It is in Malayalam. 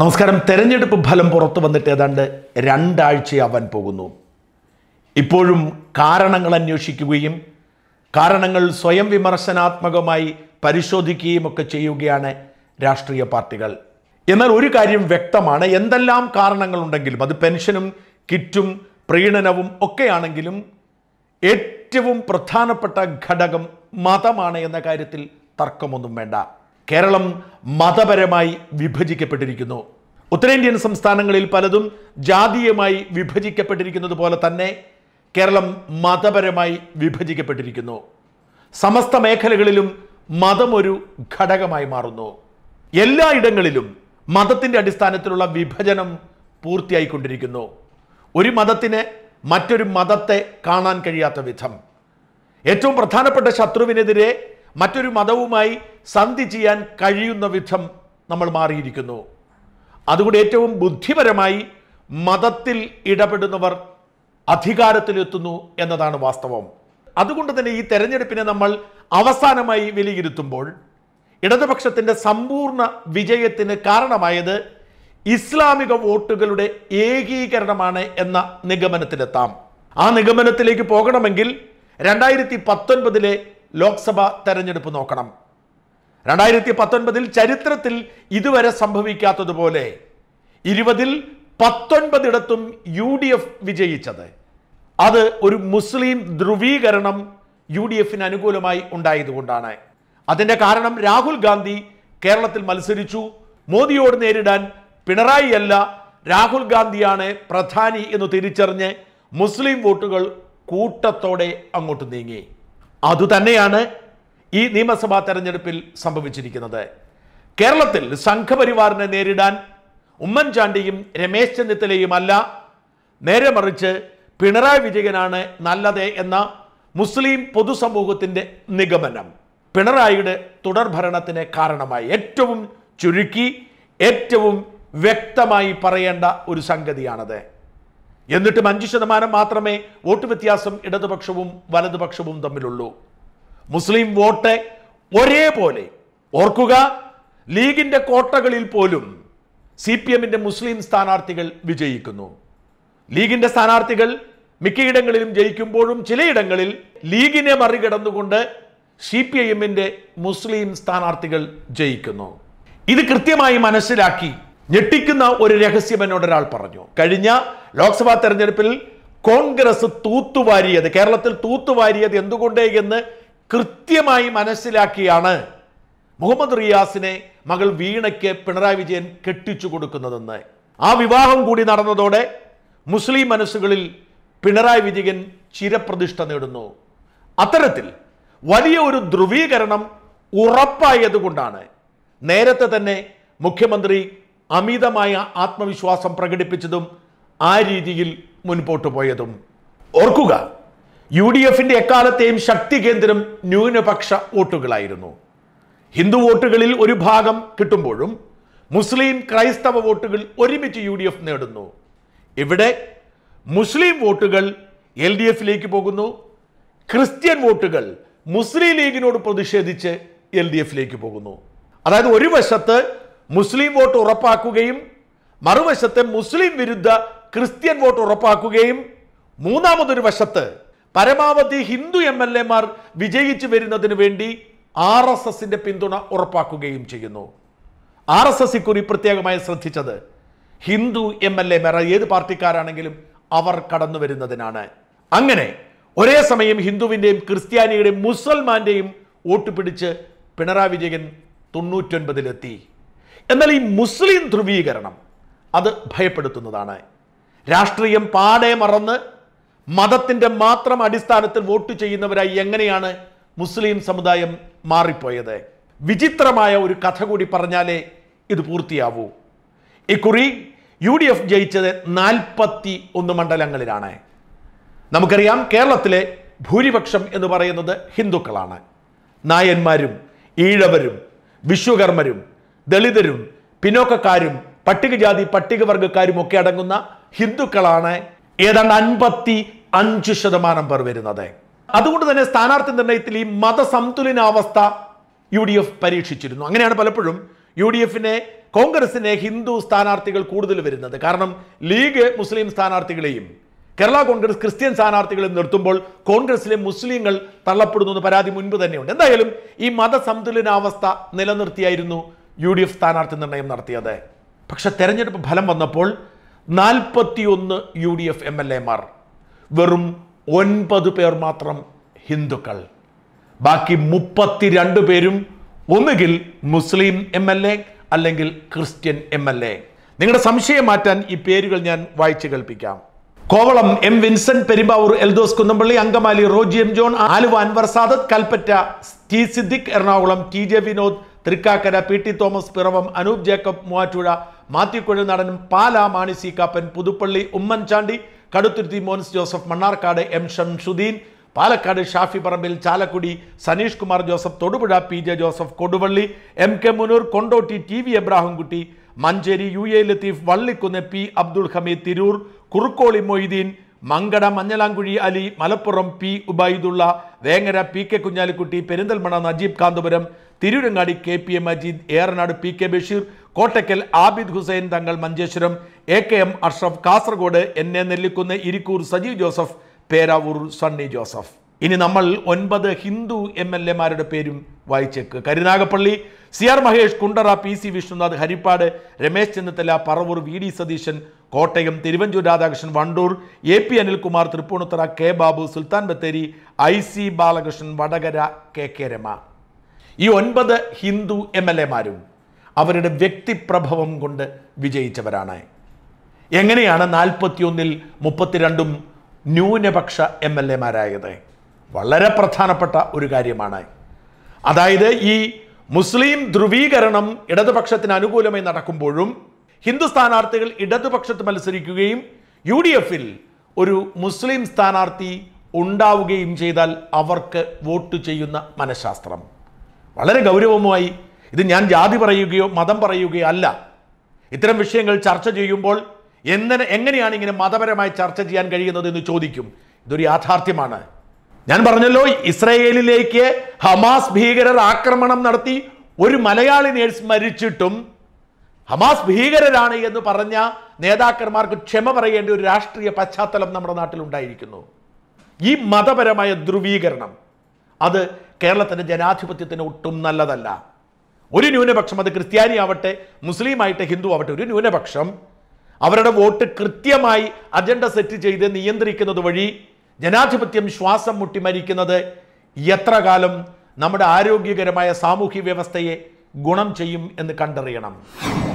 നമസ്കാരം തെരഞ്ഞെടുപ്പ് ഫലം പുറത്തു വന്നിട്ട് ഏതാണ്ട് രണ്ടാഴ്ചയാവാൻ പോകുന്നു ഇപ്പോഴും കാരണങ്ങൾ അന്വേഷിക്കുകയും കാരണങ്ങൾ സ്വയം വിമർശനാത്മകമായി പരിശോധിക്കുകയും ഒക്കെ ചെയ്യുകയാണ് രാഷ്ട്രീയ പാർട്ടികൾ എന്നാൽ ഒരു കാര്യം വ്യക്തമാണ് എന്തെല്ലാം കാരണങ്ങളുണ്ടെങ്കിലും അത് പെൻഷനും കിറ്റും പ്രീണനവും ഒക്കെയാണെങ്കിലും ഏറ്റവും പ്രധാനപ്പെട്ട ഘടകം മതമാണ് എന്ന കാര്യത്തിൽ തർക്കമൊന്നും വേണ്ട കേരളം മതപരമായി വിഭജിക്കപ്പെട്ടിരിക്കുന്നു ഉത്തരേന്ത്യൻ സംസ്ഥാനങ്ങളിൽ പലതും ജാതീയമായി വിഭജിക്കപ്പെട്ടിരിക്കുന്നത് പോലെ തന്നെ കേരളം മതപരമായി വിഭജിക്കപ്പെട്ടിരിക്കുന്നു സമസ്ത മേഖലകളിലും മതം ഒരു ഘടകമായി മാറുന്നു എല്ലായിടങ്ങളിലും മതത്തിൻ്റെ അടിസ്ഥാനത്തിലുള്ള വിഭജനം പൂർത്തിയായിക്കൊണ്ടിരിക്കുന്നു ഒരു മതത്തിന് മറ്റൊരു മതത്തെ കാണാൻ കഴിയാത്ത വിധം ഏറ്റവും പ്രധാനപ്പെട്ട ശത്രുവിനെതിരെ മറ്റൊരു മതവുമായി സന്ധി ചെയ്യാൻ കഴിയുന്ന വിധം നമ്മൾ മാറിയിരിക്കുന്നു അതുകൊണ്ട് ഏറ്റവും ബുദ്ധിപരമായി മതത്തിൽ ഇടപെടുന്നവർ അധികാരത്തിലെത്തുന്നു എന്നതാണ് വാസ്തവം അതുകൊണ്ട് തന്നെ ഈ തെരഞ്ഞെടുപ്പിനെ നമ്മൾ അവസാനമായി വിലയിരുത്തുമ്പോൾ ഇടതുപക്ഷത്തിൻ്റെ സമ്പൂർണ്ണ വിജയത്തിന് കാരണമായത് ഇസ്ലാമിക വോട്ടുകളുടെ ഏകീകരണമാണ് എന്ന നിഗമനത്തിലെത്താം ആ നിഗമനത്തിലേക്ക് പോകണമെങ്കിൽ രണ്ടായിരത്തി പത്തൊൻപതിലെ ലോക്സഭ തെരഞ്ഞെടുപ്പ് നോക്കണം രണ്ടായിരത്തി പത്തൊൻപതിൽ ചരിത്രത്തിൽ ഇതുവരെ സംഭവിക്കാത്തതുപോലെ ഇരുപതിൽ പത്തൊൻപതിടത്തും യു ഡി എഫ് വിജയിച്ചത് അത് ഒരു മുസ്ലിം ധ്രുവീകരണം യു ഡി എഫിന് അനുകൂലമായി ഉണ്ടായതുകൊണ്ടാണ് അതിൻ്റെ കാരണം രാഹുൽ ഗാന്ധി കേരളത്തിൽ മത്സരിച്ചു മോദിയോട് നേരിടാൻ പിണറായി അല്ല രാഹുൽ ഗാന്ധിയാണ് പ്രധാനി എന്ന് തിരിച്ചറിഞ്ഞ് മുസ്ലിം വോട്ടുകൾ കൂട്ടത്തോടെ അങ്ങോട്ട് നീങ്ങി അതുതന്നെയാണ് ഈ നിയമസഭാ തെരഞ്ഞെടുപ്പിൽ സംഭവിച്ചിരിക്കുന്നത് കേരളത്തിൽ സംഘപരിവാറിനെ നേരിടാൻ ഉമ്മൻചാണ്ടിയും രമേശ് ചെന്നിത്തലയുമല്ല നേരെ മറിച്ച് പിണറായി വിജയനാണ് നല്ലത് എന്ന മുസ്ലിം പൊതുസമൂഹത്തിൻ്റെ നിഗമനം പിണറായിയുടെ തുടർഭരണത്തിന് കാരണമായി ഏറ്റവും ചുരുക്കി ഏറ്റവും വ്യക്തമായി പറയേണ്ട ഒരു സംഗതിയാണത് എന്നിട്ടും അഞ്ച് ശതമാനം മാത്രമേ വോട്ട് വ്യത്യാസം ഇടതുപക്ഷവും വലതുപക്ഷവും തമ്മിലുള്ളൂ മുസ്ലിം വോട്ട് ഒരേപോലെ ഓർക്കുക ലീഗിന്റെ കോട്ടകളിൽ പോലും സി പി എമ്മിന്റെ മുസ്ലിം സ്ഥാനാർത്ഥികൾ വിജയിക്കുന്നു ലീഗിന്റെ സ്ഥാനാർത്ഥികൾ മിക്കയിടങ്ങളിലും ജയിക്കുമ്പോഴും ചിലയിടങ്ങളിൽ ലീഗിനെ മറികടന്നുകൊണ്ട് സി പി ഐ മുസ്ലിം സ്ഥാനാർത്ഥികൾ ജയിക്കുന്നു ഇത് കൃത്യമായി മനസ്സിലാക്കി ഞെട്ടിക്കുന്ന ഒരു രഹസ്യം എന്നോട് ഒരാൾ പറഞ്ഞു കഴിഞ്ഞ ലോക്സഭാ തെരഞ്ഞെടുപ്പിൽ കോൺഗ്രസ് തൂത്തുവാരിയത് കേരളത്തിൽ തൂത്തുവാരിയത് എന്തുകൊണ്ട് എന്ന് കൃത്യമായി മനസ്സിലാക്കിയാണ് മുഹമ്മദ് റിയാസിനെ മകൾ വീണയ്ക്ക് പിണറായി വിജയൻ കെട്ടിച്ചു കൊടുക്കുന്നതെന്ന് ആ വിവാഹം കൂടി നടന്നതോടെ മുസ്ലിം മനസ്സുകളിൽ പിണറായി വിജയൻ ചിരപ്രതിഷ്ഠ നേടുന്നു അത്തരത്തിൽ വലിയ ഒരു ധ്രുവീകരണം ഉറപ്പായതുകൊണ്ടാണ് നേരത്തെ തന്നെ മുഖ്യമന്ത്രി അമിതമായ ആത്മവിശ്വാസം പ്രകടിപ്പിച്ചതും ആ രീതിയിൽ മുൻപോട്ട് പോയതും ഓർക്കുക യു ഡി എഫിന്റെ എക്കാലത്തെയും ശക്തി കേന്ദ്രം ന്യൂനപക്ഷ വോട്ടുകളായിരുന്നു ഹിന്ദു വോട്ടുകളിൽ ഒരു ഭാഗം കിട്ടുമ്പോഴും മുസ്ലിം ക്രൈസ്തവ വോട്ടുകൾ ഒരുമിച്ച് യു ഡി എഫ് നേടുന്നു ഇവിടെ മുസ്ലിം വോട്ടുകൾ എൽ ഡി എഫിലേക്ക് പോകുന്നു ക്രിസ്ത്യൻ വോട്ടുകൾ മുസ്ലിം ലീഗിനോട് പ്രതിഷേധിച്ച് എൽ ഡി എഫിലേക്ക് പോകുന്നു അതായത് ഒരു വശത്ത് മുസ്ലിം വോട്ട് ഉറപ്പാക്കുകയും മറുവശത്ത് മുസ്ലിം വിരുദ്ധ ക്രിസ്ത്യൻ വോട്ട് ഉറപ്പാക്കുകയും മൂന്നാമതൊരു വശത്ത് പരമാവധി ഹിന്ദു എം എൽ എമാർ വിജയിച്ചു വരുന്നതിന് വേണ്ടി ആർ എസ് എസിന്റെ പിന്തുണ ഉറപ്പാക്കുകയും ചെയ്യുന്നു ആർ എസ് എസ് ഇക്കുറി പ്രത്യേകമായി ശ്രദ്ധിച്ചത് ഹിന്ദു എം എൽ എമാർ ഏത് പാർട്ടിക്കാരാണെങ്കിലും അവർ കടന്നു വരുന്നതിനാണ് അങ്ങനെ ഒരേ സമയം ഹിന്ദുവിൻ്റെയും ക്രിസ്ത്യാനിയുടെയും മുസൽമാൻ്റെയും വോട്ട് പിടിച്ച് പിണറായി വിജയൻ തൊണ്ണൂറ്റൊൻപതിലെത്തി എന്നാൽ ഈ മുസ്ലിം ധ്രുവീകരണം അത് ഭയപ്പെടുത്തുന്നതാണ് രാഷ്ട്രീയം പാടെ മറന്ന് മതത്തിൻ്റെ മാത്രം അടിസ്ഥാനത്തിൽ വോട്ട് ചെയ്യുന്നവരായി എങ്ങനെയാണ് മുസ്ലിം സമുദായം മാറിപ്പോയത് വിചിത്രമായ ഒരു കഥ കൂടി പറഞ്ഞാലേ ഇത് പൂർത്തിയാവൂ ഇക്കുറി യു ഡി എഫ് ജയിച്ചത് നാൽപ്പത്തി ഒന്ന് മണ്ഡലങ്ങളിലാണ് നമുക്കറിയാം കേരളത്തിലെ ഭൂരിപക്ഷം എന്ന് പറയുന്നത് ഹിന്ദുക്കളാണ് നായന്മാരും ഈഴവരും വിശ്വകർമ്മരും ദളിതരും പിന്നോക്കക്കാരും പട്ടികജാതി പട്ടികവർഗക്കാരും ഒക്കെ അടങ്ങുന്ന ഹിന്ദുക്കളാണ് ഏതാണ്ട് അൻപത്തി അഞ്ചു ശതമാനം പേർ വരുന്നത് അതുകൊണ്ട് തന്നെ സ്ഥാനാർത്ഥി നിർണയത്തിൽ ഈ മതസംതുലിനാവസ്ഥ യു ഡി എഫ് പരീക്ഷിച്ചിരുന്നു അങ്ങനെയാണ് പലപ്പോഴും യു ഡി എഫിനെ കോൺഗ്രസിനെ ഹിന്ദു സ്ഥാനാർത്ഥികൾ കൂടുതൽ വരുന്നത് കാരണം ലീഗ് മുസ്ലിം സ്ഥാനാർത്ഥികളെയും കേരള കോൺഗ്രസ് ക്രിസ്ത്യൻ സ്ഥാനാർത്ഥികളെ നിർത്തുമ്പോൾ കോൺഗ്രസിലെ മുസ്ലിങ്ങൾ തള്ളപ്പെടുന്നു എന്ന് പരാതി മുൻപ് തന്നെയുണ്ട് എന്തായാലും ഈ മതസംതുലനാവസ്ഥ നിലനിർത്തിയായിരുന്നു യു ഡി എഫ് സ്ഥാനാർത്ഥി നിർണയം നടത്തിയത് പക്ഷെ തെരഞ്ഞെടുപ്പ് ഫലം വന്നപ്പോൾ നാൽപ്പത്തിയൊന്ന് U D F M L എമാർ വെറും ഒൻപത് പേർ മാത്രം ഹിന്ദുക്കൾ ബാക്കി മുപ്പത്തിരണ്ട് പേരും ഒന്നുകിൽ മുസ്ലിം എം എൽ എ അല്ലെങ്കിൽ ക്രിസ്ത്യൻ എം എൽ എ നിങ്ങളുടെ സംശയം മാറ്റാൻ ഈ പേരുകൾ ഞാൻ വായിച്ചു കേൾപ്പിക്കാം Kovalam M Vincent Perumbavoor Eldhose Kunnampally Angamaly Roji M John Aluva Anwar Sadath Kalpetta T Siddique Ernakulam T J Vinod Thrikkakara P T Thomas Piravom Anoop Jacob Muvattupuzha മാത്യുക്കുഴ നടനും Pala Mani C Kappan Puthuppally Oommen Chandy Kaduthuruthy Mons Joseph Mannarkkad M Shamsuddin Palakkad Shafi Parambil Chalakudy Saneesh Kumar Joseph Thodupuzha P J Joseph Koduvally M K Muneer Kondotty T V Ebrahimkutty Manjeri U A Latheef Vallikunnu P Abdul Hameed Tirur Kurukkoli Moideen Mankada Manjalamkuzhi Ali Malappuram P Ubaidulla Vengara P K Kunhalikutty Perinthalmanna Najeeb Kanthapuram Tirurangadi K P A Majeed Eranad P K Basheer Kottakkal Abid Hussain Thangal Manjeshwaram A K M Ashraf Kasaragod N A Nellikunnu Irikkur Sajeev Joseph Peravoor Sunny Joseph ഇനി നമ്മൾ ഒൻപത് ഹിന്ദു എം എൽ എമാരുടെ പേരും വായിച്ചേക്ക് Karunagappally C R Mahesh Kundara P C Vishnunath Haripad Ramesh Chennithala Paravur V D Satheesan Kottayam Thiruvanchoor Radhakrishnan Wandoor A P Anilkumar Tripunithura K Babu Sultan Bathery I C Balakrishnan Vadakara K K Rema ഈ ഒൻപത് ഹിന്ദു എം എൽ എമാരും അവരുടെ വ്യക്തിപ്രഭവം കൊണ്ട് വിജയിച്ചവരാണ് എങ്ങനെയാണ് നാൽപ്പത്തിയൊന്നിൽ മുപ്പത്തിരണ്ടും ന്യൂനപക്ഷ എം എൽ എമാരായത് വളരെ പ്രധാനപ്പെട്ട ഒരു കാര്യമാണ് അതായത് ഈ മുസ്ലിം ധ്രുവീകരണം ഇടതുപക്ഷത്തിന് അനുകൂലമായി നടക്കുമ്പോഴും ഹിന്ദു സ്ഥാനാർത്ഥികൾ ഇടതുപക്ഷത്ത് മത്സരിക്കുകയും യു ഡി എഫിൽ ഒരു മുസ്ലിം സ്ഥാനാർത്ഥി ഉണ്ടാവുകയും ചെയ്താൽ അവർക്ക് വോട്ട് ചെയ്യുന്ന മനഃശാസ്ത്രം വളരെ ഗൗരവമായി ഇത് ഞാൻ ജാതി പറയുകയോ മതം പറയുകയോ അല്ല ഇത്തരം വിഷയങ്ങൾ ചർച്ച ചെയ്യുമ്പോൾ എങ്ങനെ എങ്ങനെയാണ് ഇങ്ങനെ മതപരമായി ചർച്ച ചെയ്യാൻ കഴിയുന്നത് എന്ന് ചോദിക്കും ഇതൊരു യാഥാർത്ഥ്യമാണ് ഞാൻ പറഞ്ഞല്ലോ ഇസ്രയേലിലേക്ക് ഹമാസ് ഭീകരർ ആക്രമണം നടത്തി ഒരു മലയാളി നേഴ്സ് മരിച്ചിട്ടും ഹമാസ് ഭീകരരാണ് എന്ന് പറഞ്ഞ നേതാക്കന്മാർക്ക് ക്ഷമ പറയേണ്ട ഒരു രാഷ്ട്രീയ പശ്ചാത്തലം നമ്മുടെ നാട്ടിൽ ഉണ്ടായിരിക്കുന്നു ഈ മതപരമായ ധ്രുവീകരണം അത് കേരളത്തിൻ്റെ ജനാധിപത്യത്തിന് ഒട്ടും നല്ലതല്ല ഒരു ന്യൂനപക്ഷം അത് ക്രിസ്ത്യാനി ആവട്ടെ മുസ്ലിം ആയിട്ട് ഹിന്ദു ആവട്ടെ ഒരു ന്യൂനപക്ഷം അവരുടെ വോട്ട് കൃത്യമായി അജണ്ട സെറ്റ് ചെയ്ത് നിയന്ത്രിക്കുന്നത് വഴി ജനാധിപത്യം ശ്വാസം മുട്ടി മരിക്കുന്നത് എത്ര കാലം നമ്മുടെ ആരോഗ്യകരമായ സാമൂഹ്യ വ്യവസ്ഥയെ ഗുണം ചെയ്യും എന്ന് കണ്ടറിയണം